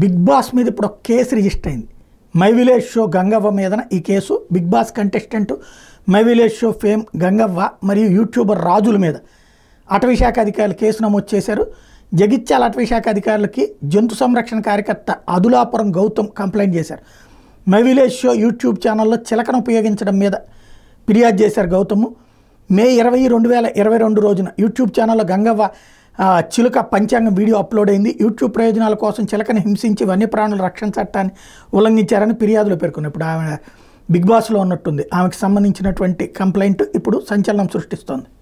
big boss మీద ఇప్పుడు ఒక కేసు రిజిస్టర్ అయింది మై విలేజ్ షో గంగవ్వ మీదన ఈ కేసు Bigg Boss contestant My Village Show fame Gangavva మరియు యూట్యూబర్ రాజుల మీద అటవీశాఖ అధికారులు కేసు నమోదు చేశారు జగిత్యాల అటవీశాఖ అధికారులకి జంతు సంరక్షణ కార్యకర్త అదులాపురం గౌతమ్ కంప్లైంట్ చేశారు మై విలేజ్ షో యూట్యూబ్ ఛానల్లో చిలకను ఉపయోగించడం మీద ఫిర్యాదు చేశారు గౌతమ్ మే ఇరవై రెండు వేల ఇరవై రెండు రోజున యూట్యూబ్ ఛానల్లో గంగవ్వ చిలుక పంచాంగం వీడియో అప్లోడ్ అయింది యూట్యూబ్ ప్రయోజనాల కోసం చిలకని హింసించి వన్యప్రాణుల రక్షణ చట్టాన్ని ఉల్లంఘించారని ఫిర్యాదులు పేర్కొన్నారు ఇప్పుడు ఆమె బిగ్ బాస్లో ఉన్నట్టుంది ఆమెకు సంబంధించినటువంటి కంప్లైంట్ ఇప్పుడు సంచలనం సృష్టిస్తోంది